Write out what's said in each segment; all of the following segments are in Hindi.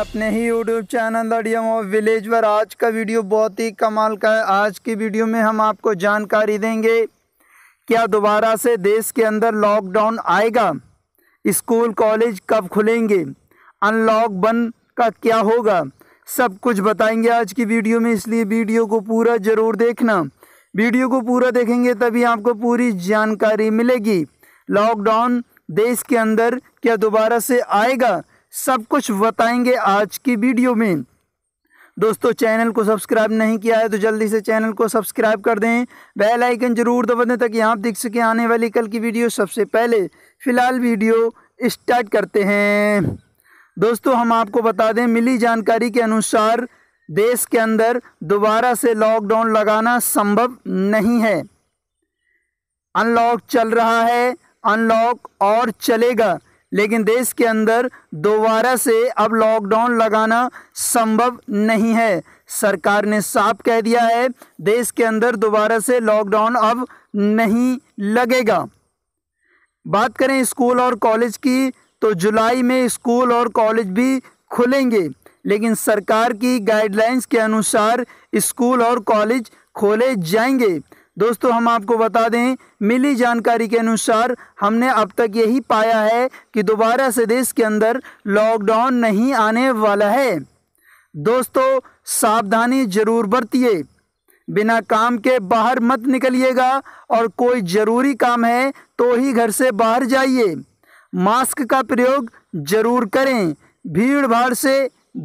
अपने ही यूट्यूब चैनल दड़ियम ऑफ विलेज पर आज का वीडियो बहुत ही कमाल का है आज की वीडियो में हम आपको जानकारी देंगे क्या दोबारा से देश के अंदर लॉकडाउन आएगा स्कूल कॉलेज कब खुलेंगे अनलॉक वन का क्या होगा सब कुछ बताएंगे आज की वीडियो में इसलिए वीडियो को पूरा ज़रूर देखना वीडियो को पूरा देखेंगे तभी आपको पूरी जानकारी मिलेगी लॉकडाउन देश के अंदर क्या दोबारा से आएगा सब कुछ बताएंगे आज की वीडियो में दोस्तों चैनल को सब्सक्राइब नहीं किया है तो जल्दी से चैनल को सब्सक्राइब कर दें बेल आइकन जरूर दबा दें ताकि आप देख सकें आने वाली कल की वीडियो सबसे पहले फ़िलहाल वीडियो स्टार्ट करते हैं दोस्तों हम आपको बता दें मिली जानकारी के अनुसार देश के अंदर दोबारा से लॉकडाउन लगाना संभव नहीं है अनलॉक चल रहा है अनलॉक और चलेगा लेकिन देश के अंदर दोबारा से अब लॉकडाउन लगाना संभव नहीं है सरकार ने साफ कह दिया है देश के अंदर दोबारा से लॉकडाउन अब नहीं लगेगा बात करें स्कूल और कॉलेज की तो जुलाई में स्कूल और कॉलेज भी खुलेंगे लेकिन सरकार की गाइडलाइंस के अनुसार स्कूल और कॉलेज खोले जाएंगे दोस्तों हम आपको बता दें मिली जानकारी के अनुसार हमने अब तक यही पाया है कि दोबारा से देश के अंदर लॉकडाउन नहीं आने वाला है दोस्तों सावधानी जरूर बरतिए बिना काम के बाहर मत निकलिएगा और कोई ज़रूरी काम है तो ही घर से बाहर जाइए मास्क का प्रयोग जरूर करें भीड़ भाड़ से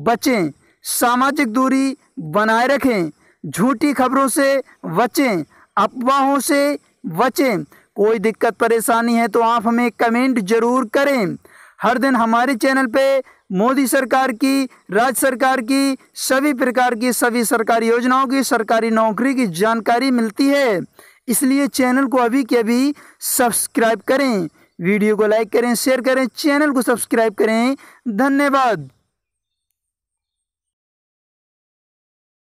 बचें सामाजिक दूरी बनाए रखें झूठी खबरों से बचें अफवाहों से बचें कोई दिक्कत परेशानी है तो आप हमें कमेंट जरूर करें हर दिन हमारे चैनल पे मोदी सरकार की राज्य सरकार की सभी प्रकार की सभी सरकारी योजनाओं की सरकारी नौकरी की जानकारी मिलती है इसलिए चैनल को अभी के अभी सब्सक्राइब करें वीडियो को लाइक करें शेयर करें चैनल को सब्सक्राइब करें धन्यवाद